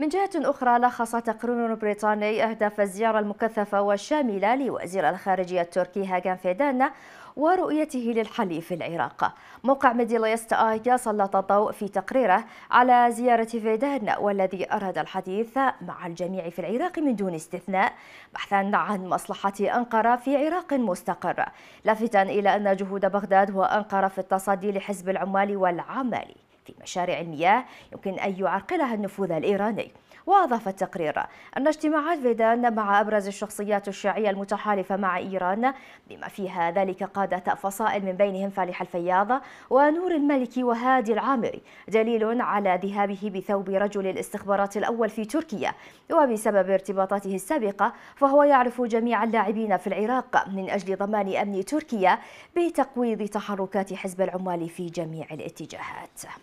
من جهة أخرى لخص تقرير بريطاني أهداف الزيارة المكثفة والشاملة لوزير الخارجية التركي هاغان فيدان ورؤيته للحل في العراق موقع ميديلا ليست سلط الضوء في تقريره على زيارة فيدان والذي أراد الحديث مع الجميع في العراق من دون استثناء بحثا عن مصلحة أنقرة في عراق مستقر لافتا إلى أن جهود بغداد وأنقرة في التصدي لحزب العمال والعمالي في مشاريع المياه يمكن أن يعرقلها النفوذ الإيراني وأضاف التقرير أن اجتماعات فيدان مع أبرز الشخصيات الشيعية المتحالفة مع إيران بما فيها ذلك قادة فصائل من بينهم فالح الفياض ونور الملكي وهادي العامري دليل على ذهابه بثوب رجل الاستخبارات الأول في تركيا وبسبب ارتباطاته السابقة فهو يعرف جميع اللاعبين في العراق من أجل ضمان أمن تركيا بتقويض تحركات حزب العمال في جميع الاتجاهات